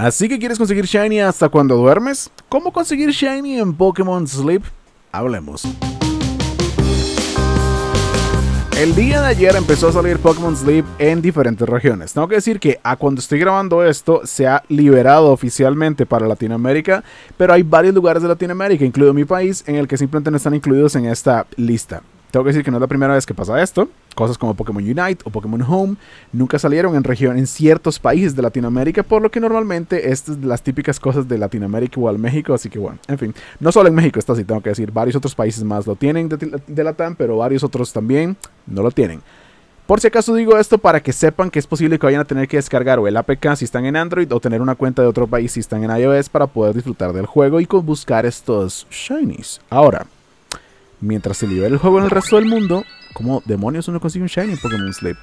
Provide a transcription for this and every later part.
Así que quieres conseguir Shiny hasta cuando duermes? ¿Cómo conseguir Shiny en Pokémon Sleep? Hablemos. El día de ayer empezó a salir Pokémon Sleep en diferentes regiones. Tengo que decir que a cuando estoy grabando esto se ha liberado oficialmente para Latinoamérica, pero hay varios lugares de Latinoamérica, incluido mi país, en el que simplemente no están incluidos en esta lista. Tengo que decir que no es la primera vez que pasa esto. Cosas como Pokémon Unite o Pokémon Home nunca salieron en región en ciertos países de Latinoamérica, por lo que normalmente estas son las típicas cosas de Latinoamérica o al México, así que bueno, en fin, no solo en México está así, tengo que decir, varios otros países más lo tienen de, la Latam, pero varios otros también no lo tienen. Por si acaso digo esto para que sepan que es posible que vayan a tener que descargar o el APK si están en Android o tener una cuenta de otro país si están en iOS para poder disfrutar del juego y buscar estos shinies. Ahora, Mientras se libera el juego en el resto del mundo, ¿cómo demonios uno consigue un Shiny en Pokémon Sleep?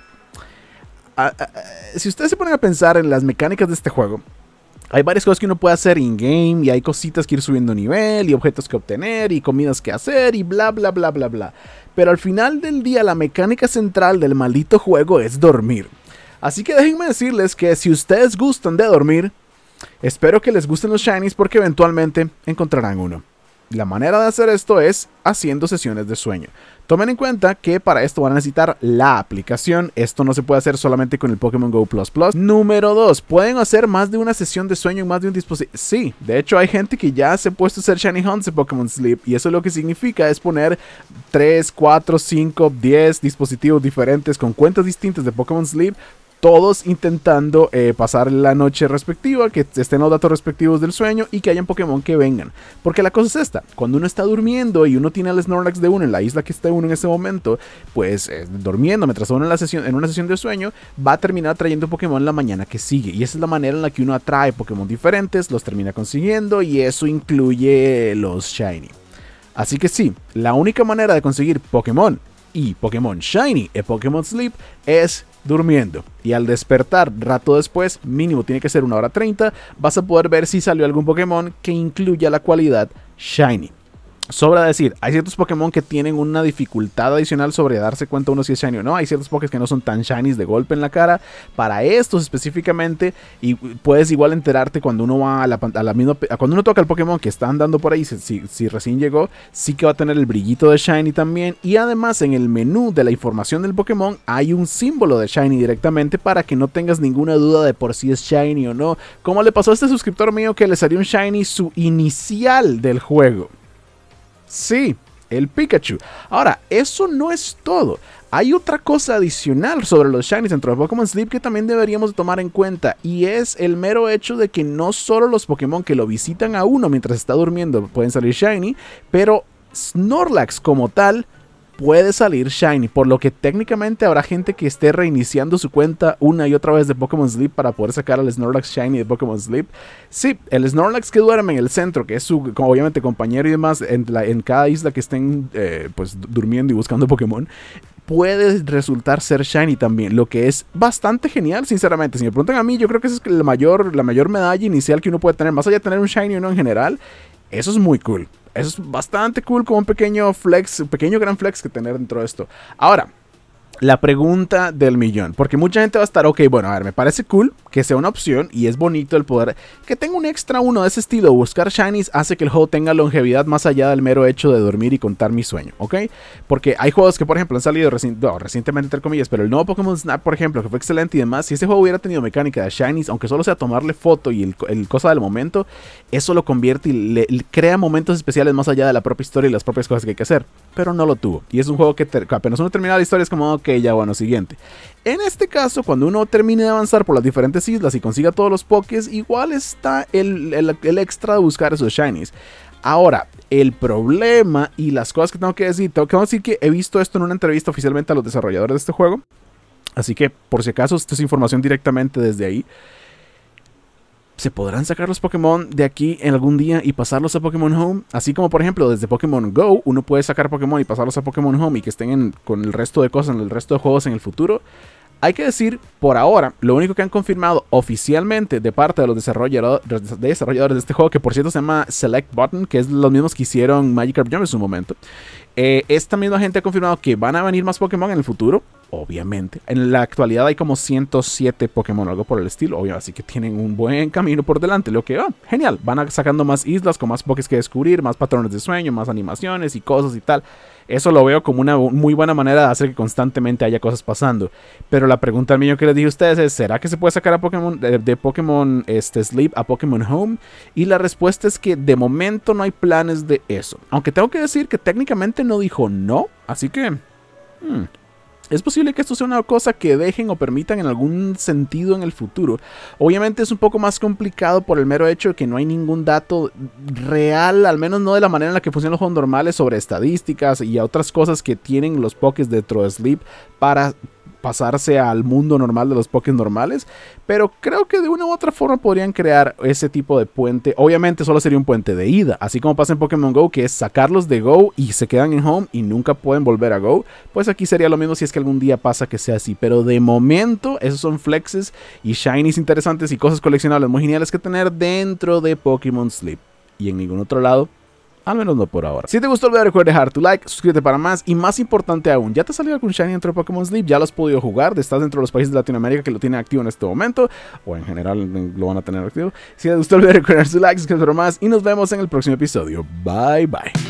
Ah, ah, ah, si ustedes se ponen a pensar en las mecánicas de este juego, hay varias cosas que uno puede hacer in-game y hay cositas que ir subiendo nivel y objetos que obtener y comidas que hacer y bla bla bla bla bla. Pero al final del día la mecánica central del maldito juego es dormir. Así que déjenme decirles que si ustedes gustan de dormir, espero que les gusten los shinies porque eventualmente encontrarán uno. La manera de hacer esto es haciendo sesiones de sueño. Tomen en cuenta que para esto van a necesitar la aplicación. Esto no se puede hacer solamente con el Pokémon Go Plus Plus. Número 2. Pueden hacer más de una sesión de sueño en más de un dispositivo. Sí, de hecho hay gente que ya se ha puesto a hacer Shiny Hunts en Pokémon Sleep. Y eso lo que significa es poner 3, 4, 5, 10 dispositivos diferentes con cuentas distintas de Pokémon Sleep todos intentando eh, pasar la noche respectiva, que estén los datos respectivos del sueño y que hayan Pokémon que vengan. Porque la cosa es esta, cuando uno está durmiendo y uno tiene al Snorlax de uno en la isla que está uno en ese momento, pues eh, durmiendo mientras uno en, la sesión, en una sesión de sueño, va a terminar trayendo Pokémon la mañana que sigue. Y esa es la manera en la que uno atrae Pokémon diferentes, los termina consiguiendo y eso incluye los Shiny. Así que sí, la única manera de conseguir Pokémon y Pokémon Shiny Y Pokémon Sleep es durmiendo. Y al despertar rato después, mínimo tiene que ser una hora 30, vas a poder ver si salió algún Pokémon que incluya la cualidad Shiny. Sobra decir, hay ciertos Pokémon que tienen una dificultad adicional sobre darse cuenta uno si es shiny o no. Hay ciertos Pokés que no son tan shinies de golpe en la cara. Para estos específicamente, y puedes igual enterarte cuando uno va a la, Cuando uno toca el Pokémon que está andando por ahí, si, si, recién llegó, sí que va a tener el brillito de shiny también. Y además, en el menú de la información del Pokémon, hay un símbolo de shiny directamente para que no tengas ninguna duda de por si es shiny o no. Como le pasó a este suscriptor mío que le salió un shiny su inicial del juego. Sí, el Pikachu. Ahora, eso no es todo. Hay otra cosa adicional sobre los Shinies dentro de Pokémon Sleep que también deberíamos tomar en cuenta y es el mero hecho de que no solo los Pokémon que lo visitan a uno mientras está durmiendo pueden salir Shiny, pero Snorlax como tal puede salir Shiny, por lo que técnicamente habrá gente que esté reiniciando su cuenta una y otra vez de Pokémon Sleep para poder sacar al Snorlax Shiny de Pokémon Sleep. Sí, el Snorlax que duerme en el centro, que es su obviamente compañero y demás en, cada isla que estén eh, pues durmiendo y buscando Pokémon, puede resultar ser shiny también, lo que es bastante genial, sinceramente. Si me preguntan a mí, yo creo que es la mayor, la mayor medalla inicial que uno puede tener, más allá de tener un shiny o no en general. Eso es muy cool. Eso es bastante cool como un pequeño flex, un pequeño gran flex que tener dentro de esto. Ahora, la pregunta del millón. Porque mucha gente va a estar, ok, bueno, a ver, me parece cool que sea una opción y es bonito el poder. Que tenga un extra uno de ese estilo, buscar shinies, hace que el juego tenga longevidad más allá del mero hecho de dormir y contar mi sueño, ¿ok? Porque hay juegos que, por ejemplo, han salido recientemente, entre comillas, pero el nuevo Pokémon Snap, por ejemplo, que fue excelente y demás, si ese juego hubiera tenido mecánica de shinies, aunque solo sea tomarle foto y el, cosa del momento, eso lo convierte y le, crea momentos especiales más allá de la propia historia y las propias cosas que hay que hacer. Pero no lo tuvo. Y es un juego que, apenas uno termina la historia es como, ella ya bueno, siguiente. En este caso, cuando uno termine de avanzar por las diferentes islas y consiga todos los pokés, igual está el, extra de buscar esos shinies. Ahora, el problema y las cosas que tengo que decir, tengo que decir que he visto esto en una entrevista oficialmente a los desarrolladores de este juego. Así que, por si acaso, esto es información directamente desde ahí. ¿Se podrán sacar los Pokémon de aquí en algún día y pasarlos a Pokémon Home? Así como por ejemplo desde Pokémon Go uno puede sacar Pokémon y pasarlos a Pokémon Home y que estén con el resto de cosas, en el resto de juegos en el futuro. Hay que decir, por ahora, lo único que han confirmado oficialmente de parte de los desarrolladores, de este juego, que por cierto se llama Select Button, que es los mismos que hicieron Magikarp Jump en su momento, eh, esta misma gente ha confirmado que van a venir más Pokémon en el futuro, obviamente. En la actualidad hay como 107 Pokémon o algo por el estilo, obvio, así que tienen un buen camino por delante, lo que va, ah, genial. Van sacando más islas con más Pokés que descubrir, más patrones de sueño, más animaciones y cosas y tal. Eso lo veo como una muy buena manera de hacer que constantemente haya cosas pasando. Pero la pregunta al mío que les dije a ustedes es, ¿será que se puede sacar a Pokémon de, de Pokémon este, Sleep a Pokémon Home? Y la respuesta es que de momento no hay planes de eso. Aunque tengo que decir que técnicamente no dijo no, así que... Hmm, es posible que esto sea una cosa que dejen o permitan en algún sentido en el futuro. Obviamente es un poco más complicado por el mero hecho de que no hay ningún dato real, al menos no de la manera en la que funcionan los juegos normales, sobre estadísticas y otras cosas que tienen los pokés de Sleep para pasarse al mundo normal de los Pokémon normales, pero creo que de una u otra forma podrían crear ese tipo de puente. Obviamente solo sería un puente de ida, así como pasa en Pokémon Go, que es sacarlos de Go y se quedan en Home y nunca pueden volver a Go. Pues aquí sería lo mismo si es que algún día pasa que sea así, pero de momento esos son flexes y shinies interesantes y cosas coleccionables muy geniales que tener dentro de Pokémon Sleep. Y en ningún otro lado al menos no por ahora. Si te gustó el video, recuerda dejar tu like, suscríbete para más y más importante aún, ¿ya te salió algún Shiny dentro de Pokémon Sleep? ¿Ya lo has podido jugar? ¿Estás dentro de los países de Latinoamérica que lo tienen activo en este momento? O en general eh, lo van a tener activo. Si te gustó el video, recuerda dejar tu like, suscríbete para más y nos vemos en el próximo episodio. Bye, bye.